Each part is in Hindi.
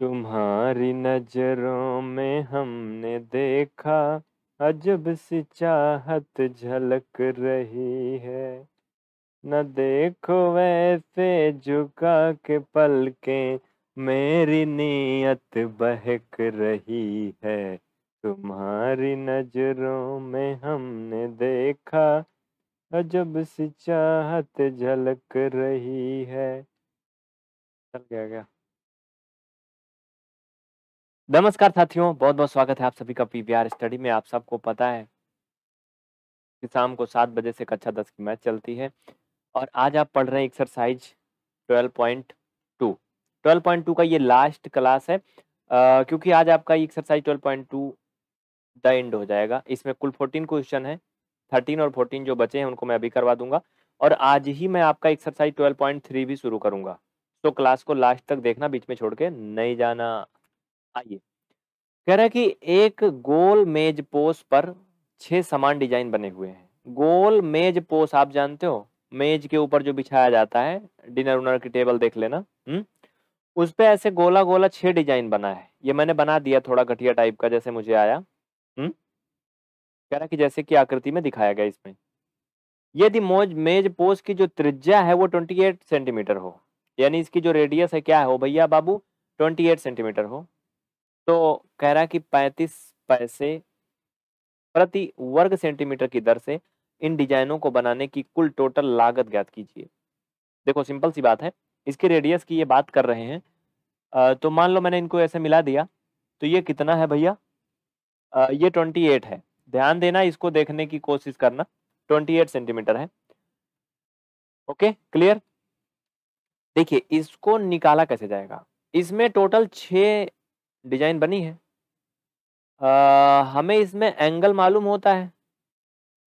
तुम्हारी नजरों में हमने देखा अजब सी चाहत झलक रही है न देखो वैसे झुका के पल के मेरी नीयत बहक रही है तुम्हारी नजरों में हमने देखा अजब सी चाहत झलक रही है चल गया गया। नमस्कार साथियों बहुत बहुत स्वागत है आप सभी का पीवीआर स्टडी में आप सबको पता है कि शाम को सात बजे से कक्षा अच्छा दस की मैच चलती है और आज आप पढ़ रहे हैं एक्सरसाइज 12.2 12.2 का ये लास्ट क्लास है आ, क्योंकि आज आपका ये एक्सरसाइज 12.2 द एंड हो जाएगा इसमें कुल 14 क्वेश्चन है 13 और 14 जो बचे हैं उनको मैं अभी करवा दूंगा और आज ही मैं आपका एक्सरसाइज 12.3 भी शुरू करूंगा तो क्लास को लास्ट तक देखना बीच में छोड़ के नहीं जाना आइए कह रहा है कि एक गोल मेज पोस पर छह समान डिजाइन बने हुए हैं गोल मेज पोस आप जानते हो मेज के ऊपर जो बिछाया जाता है डिनर उनर की टेबल देख लेना हम्म उस पर ऐसे गोला गोला छह डिजाइन बना है ये मैंने बना दिया थोड़ा घटिया टाइप का जैसे मुझे आया हम्म कह रहा कि जैसे कि आकृति में दिखाया गया इसमें यदि मोज मेज पोस की जो त्रिज्या है वो 28 सेंटीमीटर हो यानी इसकी जो रेडियस है क्या हो भैया बाबू 28 सेंटीमीटर हो तो कह रहा है कि पैंतीस पैसे प्रति वर्ग सेंटीमीटर की दर से इन डिजाइनों को बनाने की कुल टोटल लागत ज्ञात कीजिए देखो सिंपल सी बात है इसके रेडियस की ये बात कर रहे हैं तो मान लो मैंने इनको ऐसे मिला दिया तो ये कितना है भैया ये ट्वेंटी एट है ध्यान देना इसको देखने की कोशिश करना ट्वेंटी एट सेंटीमीटर है ओके क्लियर देखिए इसको निकाला कैसे जाएगा इसमें टोटल छः डिजाइन बनी है आ, हमें इसमें एंगल मालूम होता है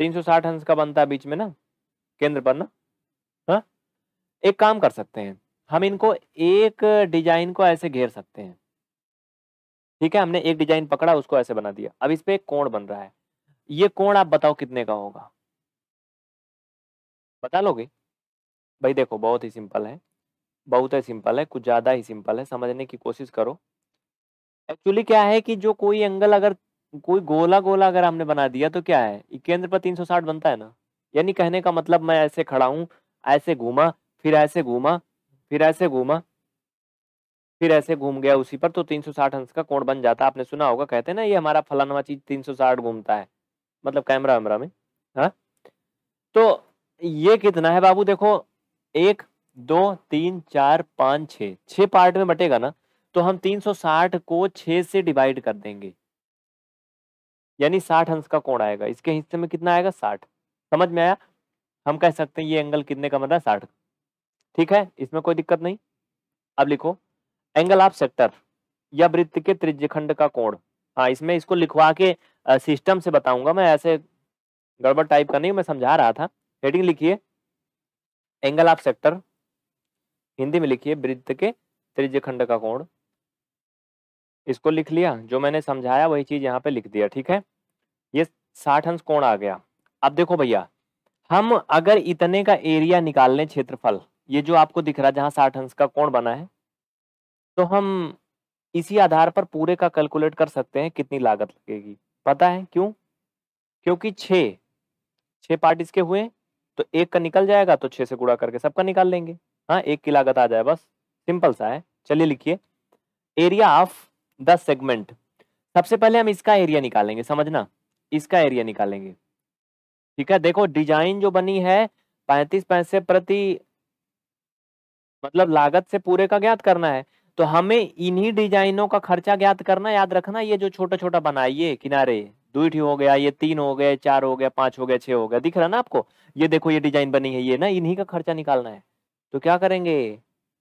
360 अंश का बनता है बीच में ना केंद्र पर ना हा? एक काम कर सकते हैं हम इनको एक डिजाइन को ऐसे घेर सकते हैं ठीक है हमने एक डिजाइन पकड़ा उसको ऐसे बना दिया अब इस पर एक कोण बन रहा है ये कोण आप बताओ कितने का होगा बता लोगे भाई देखो बहुत ही सिंपल है बहुत ही सिंपल है कुछ ज़्यादा ही सिंपल है समझने की कोशिश करो एक्चुअली क्या है कि जो कोई एंगल अगर कोई गोला गोला अगर हमने बना दिया तो क्या है केंद्र पर 360 बनता है ना यानी कहने का मतलब मैं ऐसे खड़ा हूं ऐसे घूमा फिर ऐसे घूमा फिर ऐसे घूमा फिर ऐसे घूम गया उसी पर तो 360 अंश का कोण बन जाता है आपने सुना होगा कहते हैं ना ये हमारा फलानवा चीज तीन घूमता है मतलब कैमरा वैमरा में हा तो ये कितना है बाबू देखो एक दो तीन चार पाँच छ पार्ट में बटेगा ना तो हम 360 को 6 से डिवाइड कर देंगे यानी 60 अंश का कोण आएगा इसके हिस्से में कितना आएगा 60 समझ में आया हम कह सकते हैं ये एंगल कितने का है साठ ठीक है इसमें कोई दिक्कत नहीं अब लिखो एंगल ऑफ सेक्टर या वृत्त के त्रिज्यखंड का कोण हाँ इसमें इसको लिखवा के सिस्टम से बताऊंगा मैं ऐसे गड़बड़ टाइप का नहीं मैं समझा रहा था हेडिंग लिखिए एंगल ऑफ सेक्टर हिंदी में लिखिए वृत्त के त्रिज्यखंड का कोण इसको लिख लिया जो मैंने समझाया वही चीज यहाँ पे लिख दिया ठीक है ये साठ अंश कोण आ गया अब देखो भैया हम अगर इतने का एरिया निकाल लें क्षेत्रफल ये जो आपको दिख रहा है जहां साठ अंश का कोण बना है तो हम इसी आधार पर पूरे का कैलकुलेट कर सकते हैं कितनी लागत लगेगी पता है क्यों क्योंकि छ छ पार्ट इसके हुए तो एक का निकल जाएगा तो छः से गुड़ा करके सबका निकाल लेंगे हाँ एक की लागत आ जाए बस सिंपल सा है चलिए लिखिए एरिया ऑफ द सेगमेंट सबसे पहले हम इसका एरिया निकालेंगे समझना इसका एरिया निकालेंगे ठीक है देखो डिजाइन जो बनी है पैंतीस पैसे प्रति मतलब लागत से पूरे का ज्ञात करना है तो हमें इन्हीं डिजाइनों का खर्चा ज्ञात करना याद रखना ये जो छोटा छोटा बनाइए किनारे दूठी हो गया ये तीन हो गया चार हो गया पांच हो गया छह हो गया दिख रहा ना आपको ये देखो ये डिजाइन बनी है ये ना इन्हीं का खर्चा निकालना है तो क्या करेंगे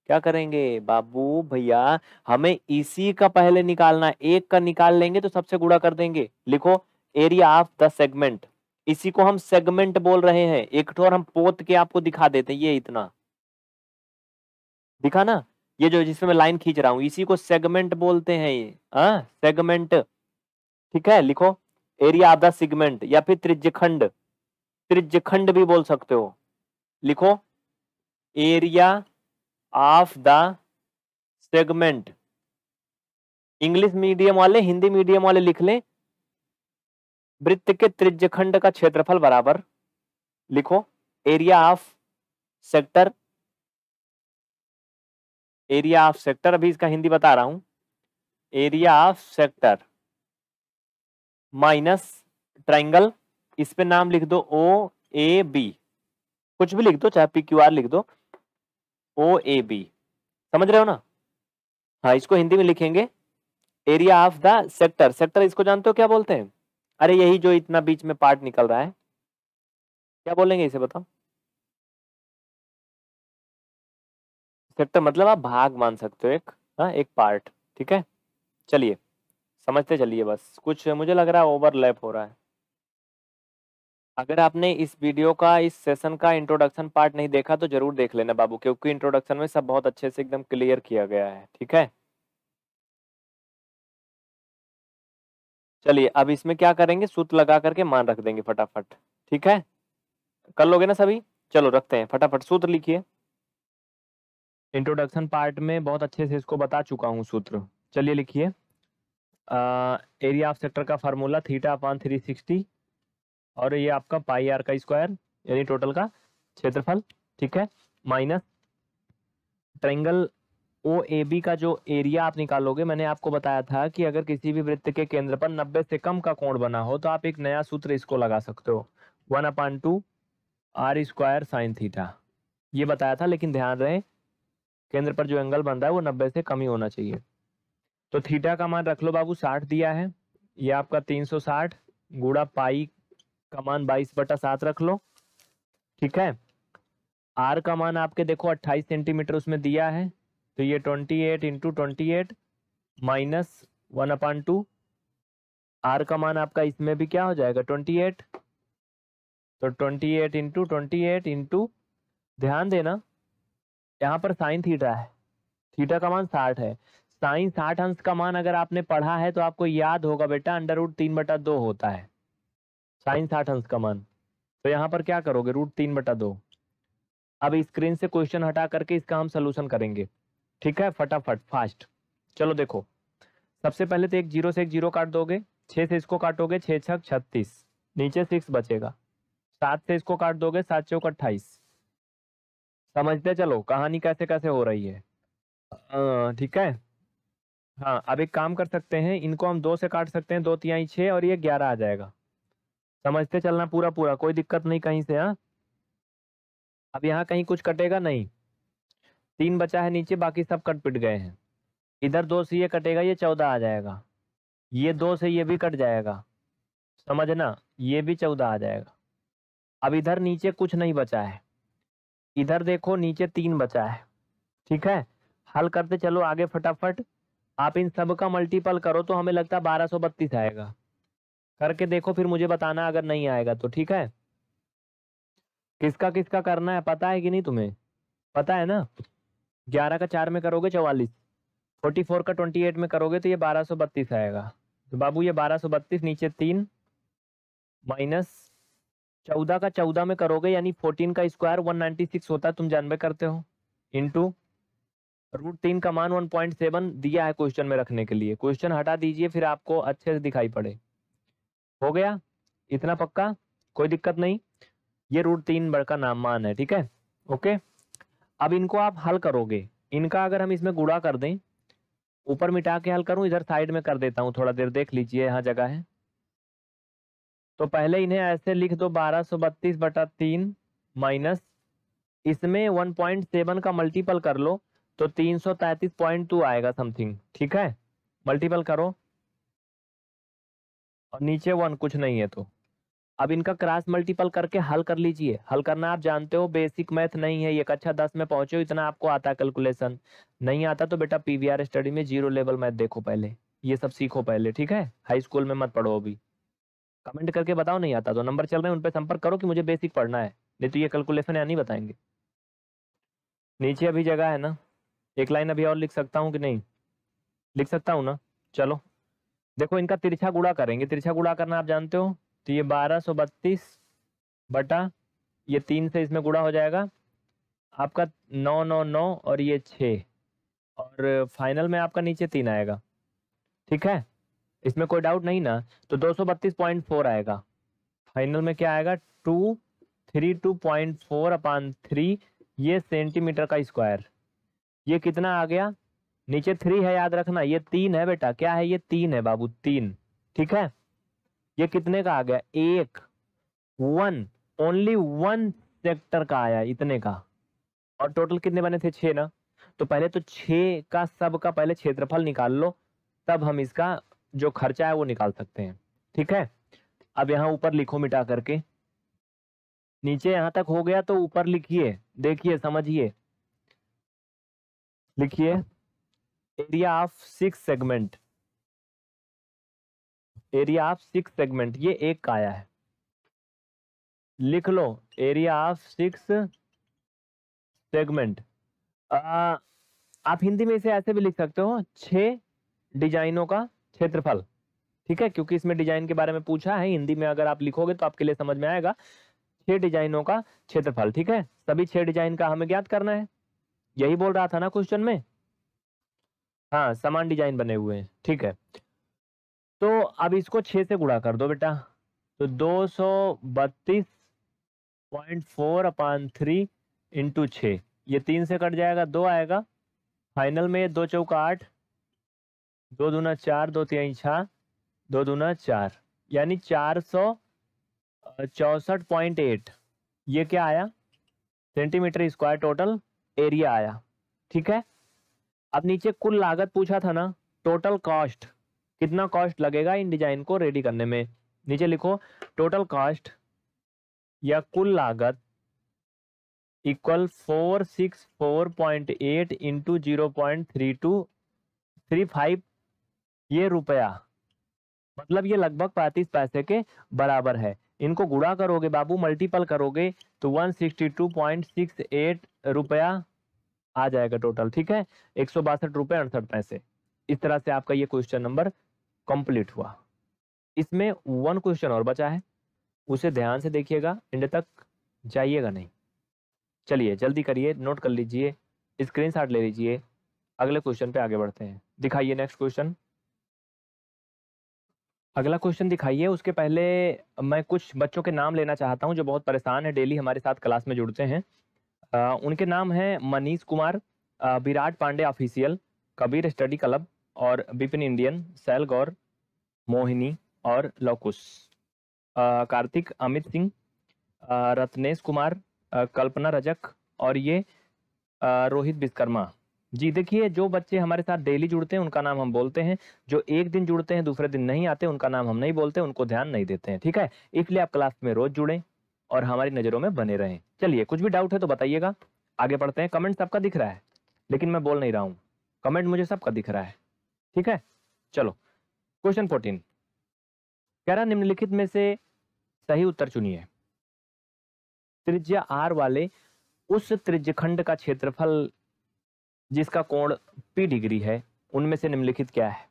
क्या करेंगे बाबू भैया हमें इसी का पहले निकालना एक का निकाल लेंगे तो सबसे गुड़ा कर देंगे लिखो एरिया ऑफ द सेगमेंट इसी को हम सेगमेंट बोल रहे हैं एक ठोर हम पोत के आपको दिखा देते हैं ये इतना दिखा ना ये जो जिसमें मैं लाइन खींच रहा हूं इसी को सेगमेंट बोलते हैं ये आ, हाँ, सेगमेंट ठीक है लिखो एरिया ऑफ द सेगमेंट या फिर त्रिज्यखंड त्रिज्यखंड भी बोल सकते हो लिखो area of the segment English medium वाले हिंदी मीडियम वाले लिख लें वृत्त के त्रिज्यखंड खंड का क्षेत्रफल बराबर लिखो area of sector area of sector अभी इसका हिंदी बता रहा हूं area of sector minus triangle इस पे नाम लिख दो ओ ए बी कुछ भी लिख दो चाहे पी क्यू आर लिख दो ओ ए बी समझ रहे हो ना हाँ इसको हिंदी में लिखेंगे area of the sector sector इसको जानते हो क्या बोलते हैं अरे यही जो इतना बीच में पार्ट निकल रहा है क्या बोलेंगे इसे बताओ सेक्टर मतलब आप भाग मान सकते हो एक हाँ एक पार्ट ठीक है चलिए समझते चलिए बस कुछ मुझे लग रहा है ओवरलैप हो रहा है अगर आपने इस वीडियो का इस सेशन का इंट्रोडक्शन पार्ट नहीं देखा तो जरूर देख लेना बाबू क्योंकि इंट्रोडक्शन में सब बहुत अच्छे से एकदम क्लियर किया गया है ठीक है चलिए अब इसमें क्या करेंगे सूत लगा करके मान रख देंगे फटाफट ठीक है कर लोगे ना सभी चलो रखते हैं फटाफट सूत्र लिखिए इंट्रोडक्शन पार्ट में बहुत अच्छे से इसको बता चुका हूँ सूत्र चलिए लिखिए एरिया ऑफ सेक्टर का formula theta upon three sixty और ये आपका पाई आर का स्क्वायर यानी टोटल का क्षेत्रफल ठीक है minus triangle O A B का जो एरिया आप निकालोगे मैंने आपको बताया था कि अगर किसी भी वृत्त के केंद्र पर 90 से कम का कोण बना हो तो आप एक नया सूत्र इसको लगा सकते हो one upon two r square sine theta ये बताया था लेकिन ध्यान रहे केंद्र पर जो एंगल बन रहा है वो नब्बे से कम ही होना चाहिए तो थीटा का मान रख लो बाबू साठ दिया है ये आपका तीन सौ गुड़ा पाई का मान बाईस बटा सात रख लो ठीक है आर का मान आपके देखो अट्ठाईस सेंटीमीटर उसमें दिया है तो ये twenty eight into twenty eight minus one upon two r का मान आपका इसमें भी क्या हो जाएगा ट्वेंटी एट तो twenty eight into twenty eight into ध्यान देना यहाँ पर साइन थीटा है थीटा का मान साठ है साइन साठ अंश का मान अगर आपने पढ़ा है तो आपको याद होगा बेटा अंडर रूट तीन बटा दो होता है साइन साठ अंश का मान तो यहाँ पर क्या करोगे रूट तीन बटा दो अब स्क्रीन से क्वेश्चन हटा करके इसका हम सोल्यूशन करेंगे ठीक है फटाफट फास्ट चलो देखो सबसे पहले तो एक जीरो से एक जीरो काट दोगे छह से इसको काटोगे छह छक छत्तीस नीचे सिक्स बचेगा सात से इसको काट दोगे सात चौक अट्ठाईस समझते चलो कहानी कैसे कैसे हो रही है ठीक है हाँ अब एक काम कर सकते हैं इनको हम दो से काट सकते हैं दो तिहाई छः और ये ग्यारह आ जाएगा समझते चलना पूरा पूरा कोई दिक्कत नहीं कहीं से हाँ अब यहाँ कहीं कुछ कटेगा नहीं तीन बचा है नीचे बाकी सब कट पिट गए हैं इधर दो से ये कटेगा ये चौदह आ जाएगा ये दो से ये भी कट जाएगा समझना ये भी चौदह आ जाएगा अब इधर नीचे कुछ नहीं बचा है इधर देखो नीचे तीन बचा है ठीक है हल करते चलो आगे फटाफट आप इन सब का मल्टीपल करो तो हमें लगता है बारह सौ बत्तीस आएगा करके देखो फिर मुझे बताना अगर नहीं आएगा तो ठीक है किसका किसका करना है पता है कि नहीं तुम्हें पता है ना ग्यारह का चार में करोगे चवालीस फोर्टी फोर का ट्वेंटी एट में करोगे तो ये बारह सौ बत्तीस आएगा तो बाबू ये बारह सौ बत्तीस नीचे तीन माइनस चौदह का चौदह में करोगे यानी फोर्टीन का स्क्वायर वन नाइन्टी सिक्स होता है तुम जानबे करते हो इंटू रूट तीन का मान वन पॉइंट सेवन दिया है क्वेश्चन में रखने के लिए क्वेश्चन हटा दीजिए फिर आपको अच्छे से दिखाई पड़े हो गया इतना पक्का कोई दिक्कत नहीं ये रूट तीन बड़ का नाम मान है ठीक है ओके अब इनको आप हल करोगे इनका अगर हम इसमें गुड़ा कर दें ऊपर मिटा के हल करूं इधर साइड में कर देता हूं थोड़ा देर देख लीजिए यहां जगह है तो पहले इन्हें ऐसे लिख दो बारह सो बत्तीस बटा तीन माइनस इसमें वन पॉइंट सेवन का मल्टीपल कर लो तो तीन सौ तैतीस पॉइंट टू आएगा समथिंग ठीक है मल्टीपल करो और नीचे वन कुछ नहीं है तो अब इनका क्रॉस मल्टीपल करके हल कर लीजिए हल करना आप जानते हो बेसिक मैथ नहीं है ये कक्षा अच्छा दस में पहुंचे हो इतना आपको आता है कैलकुलेशन नहीं आता तो बेटा पीवीआर स्टडी में जीरो लेवल मैथ देखो पहले ये सब सीखो पहले ठीक है हाई स्कूल में मत पढ़ो अभी कमेंट करके बताओ नहीं आता तो नंबर चल रहे हैं उन पर संपर्क करो कि मुझे बेसिक पढ़ना है नहीं तो ये कैलकुलेशन या नहीं बताएंगे नीचे अभी जगह है ना एक लाइन अभी और लिख सकता हूँ कि नहीं लिख सकता हूँ ना चलो देखो इनका तिरछा गुड़ा करेंगे तिरछा गुड़ा करना आप जानते हो तो ये बारह सौ बत्तीस बटा ये तीन से इसमें गुड़ा हो जाएगा आपका नौ नौ नौ और ये छः और फाइनल में आपका नीचे तीन आएगा ठीक है इसमें कोई डाउट नहीं ना तो दो सौ बत्तीस पॉइंट फोर आएगा फाइनल में क्या आएगा two three two point four upon three ये सेंटीमीटर का स्क्वायर ये कितना आ गया नीचे थ्री है याद रखना ये तीन है बेटा क्या है ये तीन है बाबू तीन ठीक है ये कितने का आ गया एक वन ओनली वन सेक्टर का आया इतने का और टोटल कितने बने थे छे ना तो पहले तो छ का सब का पहले क्षेत्रफल निकाल लो तब हम इसका जो खर्चा है वो निकाल सकते हैं ठीक है अब यहाँ ऊपर लिखो मिटा करके नीचे यहां तक हो गया तो ऊपर लिखिए देखिए समझिए लिखिए area of six segment area of six segment ये एक का आया है लिख लो एरिया ऑफ सिक्स सेगमेंट आप हिंदी में इसे ऐसे भी लिख सकते हो छह डिजाइनों का क्षेत्रफल ठीक है क्योंकि इसमें डिजाइन के बारे में पूछा है हिंदी में अगर आप लिखोगे तो आपके लिए समझ में आएगा छह डिजाइनों का क्षेत्रफल ठीक है सभी छह डिजाइन का हमें ज्ञात करना है यही बोल रहा था ना क्वेश्चन में हाँ समान डिजाइन बने हुए हैं ठीक है तो अब इसको छः से गुणा कर दो बेटा तो दो सौ बत्तीस point four upon three into छः ये तीन से कट जाएगा दो आएगा फाइनल में दो चौका आठ दो दूना चार दो तिहाई छः दो दूना चार यानी चार सौ चौंसठ पॉइंट एट ये क्या आया सेंटीमीटर स्क्वायर टोटल एरिया आया ठीक है अब नीचे कुल लागत पूछा था ना टोटल कॉस्ट कितना कॉस्ट लगेगा इन डिजाइन को रेडी करने में नीचे लिखो टोटल कॉस्ट या कुल लागत equal four six four point eight into zero point three two three five ये रुपया मतलब ये लगभग पैंतीस पैसे के बराबर है इनको गुड़ा करोगे बाबू मल्टीपल करोगे तो one sixty two point six eight रुपया आ जाएगा टोटल ठीक है एक सौ बासठ रुपए अड़सठ पैसे इस तरह से आपका ये क्वेश्चन नंबर कंप्लीट हुआ इसमें वन क्वेश्चन और बचा है उसे ध्यान से देखिएगा एंड तक जाइएगा नहीं चलिए जल्दी करिए नोट कर लीजिए स्क्रीन ले लीजिए अगले क्वेश्चन पे आगे बढ़ते हैं दिखाइए नेक्स्ट क्वेश्चन अगला क्वेश्चन दिखाइए उसके पहले मैं कुछ बच्चों के नाम लेना चाहता हूँ जो बहुत परेशान है डेली हमारे साथ क्लास में जुड़ते हैं उनके नाम हैं Manish Kumar Virat Pandey official Kabir study club और बिपिन इंडियन सैल गौर मोहिनी और लौकुश कार्तिक अमित सिंह रत्नेश कुमार कल्पना रजक और ये रोहित विश्वकर्मा जी देखिए जो बच्चे हमारे साथ डेली जुड़ते हैं उनका नाम हम बोलते हैं जो एक दिन जुड़ते हैं दूसरे दिन नहीं आते उनका नाम हम नहीं बोलते उनको ध्यान नहीं देते हैं ठीक है इसलिए आप क्लास में रोज जुड़ें और हमारी नज़रों में बने रहें चलिए कुछ भी डाउट है तो बताइएगा आगे पढ़ते हैं कमेंट सबका दिख रहा है लेकिन मैं बोल नहीं रहा हूँ कमेंट मुझे सबका दिख रहा है ठीक है चलो क्वेश्चन फोर्टीन कह रहा निम्नलिखित में से सही उत्तर चुनिए त्रिज्या आर वाले उस त्रिज्यखंड का क्षेत्रफल जिसका कोण पी डिग्री है उनमें से निम्नलिखित क्या है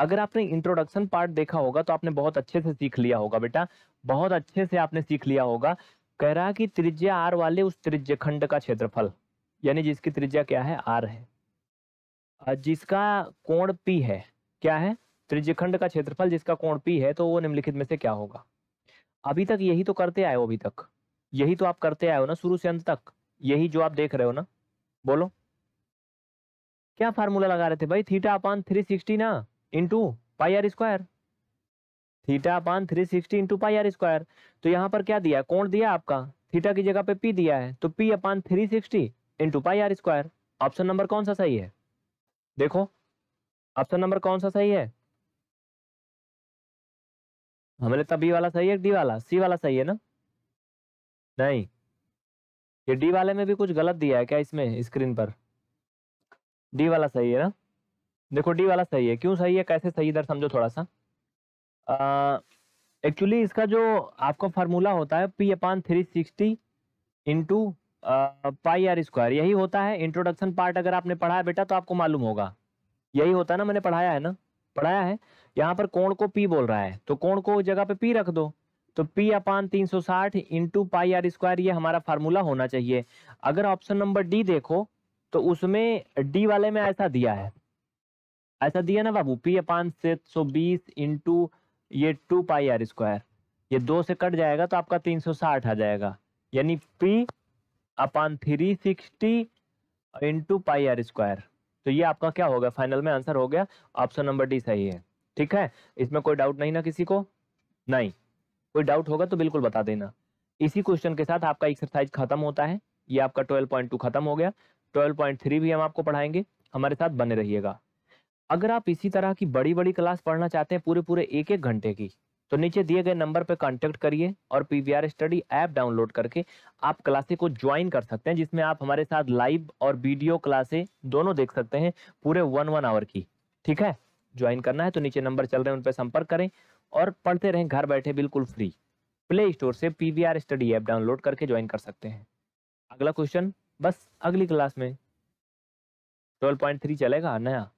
अगर आपने इंट्रोडक्शन पार्ट देखा होगा तो आपने बहुत अच्छे से सीख लिया होगा बेटा बहुत अच्छे से आपने सीख लिया होगा कह रहा कि त्रिज्या आर वाले उस त्रिज्य खंड का क्षेत्रफल यानी जिसकी त्रिज्या क्या है आर है जिसका कोण पी है क्या है त्रिज्य खंड का क्षेत्रफल जिसका कोण पी है तो वो निम्नलिखित में से क्या होगा अभी तक यही तो करते आए हो अभी तक यही तो आप करते आए हो ना शुरू से अंत तक यही जो आप देख रहे हो ना बोलो क्या फार्मूला लगा रहे थे भाई थीटा अपान थ्री सिक्सटी ना into pi r square theta upon three sixty into pi r square तो यहाँ पर क्या दिया कौन दिया आपका थीटा की जगह पे पी दिया है तो P upon three sixty into pi r square option number कौन सा सही है देखो ऑप्शन नंबर कौन सा सही है हमें लगता बी वाला सही है डी वाला सी वाला सही है ना नहीं ये डी वाले में भी कुछ गलत दिया है क्या इसमें स्क्रीन पर डी वाला सही है ना देखो डी वाला सही है क्यों सही है कैसे सही इधर समझो थोड़ा सा एक्चुअली इसका जो आपका फार्मूला होता है P upon three sixty into pi r square यही होता है इंट्रोडक्शन पार्ट अगर आपने पढ़ा है बेटा तो आपको मालूम होगा यही होता है ना मैंने पढ़ाया है ना पढ़ाया है यहाँ पर कोण को पी बोल रहा है तो कोण को जगह पे पी रख दो तो पी अपान तीन सौ साठ इंटू पाई आर स्क्वायर ये हमारा फार्मूला होना चाहिए अगर ऑप्शन नंबर डी देखो तो उसमें डी वाले में ऐसा दिया है ऐसा दिया ना बाबू पी अपान से सौ बीस इंटू ये टू पाई आर स्क्वायर ये दो से कट जाएगा तो आपका तीन सौ साठ आ जाएगा यानी P upon three sixty into pi r square तो ये आपका क्या होगा फाइनल में आंसर हो गया ऑप्शन नंबर डी सही है ठीक है इसमें कोई डाउट नहीं ना किसी को नहीं कोई डाउट होगा तो बिल्कुल बता देना इसी क्वेश्चन के साथ आपका एक्सरसाइज खत्म होता है ये आपका टू खत्म हो गया थ्री भी हम आपको पढ़ाएंगे हमारे साथ बने रहिएगा अगर आप इसी तरह की बड़ी बड़ी क्लास पढ़ना चाहते हैं पूरे पूरे एक एक घंटे की तो नीचे दिए गए नंबर पर कांटेक्ट करिए और P V R study app download करके आप क्लासे को ज्वाइन कर सकते हैं जिसमें आप हमारे साथ लाइव और वीडियो क्लासे दोनों देख सकते हैं पूरे वन वन आवर की ठीक है ज्वाइन करना है तो नीचे नंबर चल रहे हैं उन पर संपर्क करें और पढ़ते रहें घर बैठे बिल्कुल फ्री प्ले स्टोर से P V R study app download करके ज्वाइन कर सकते हैं अगला क्वेश्चन बस अगली क्लास में ट्वेल्व पॉइंट थ्री चलेगा नया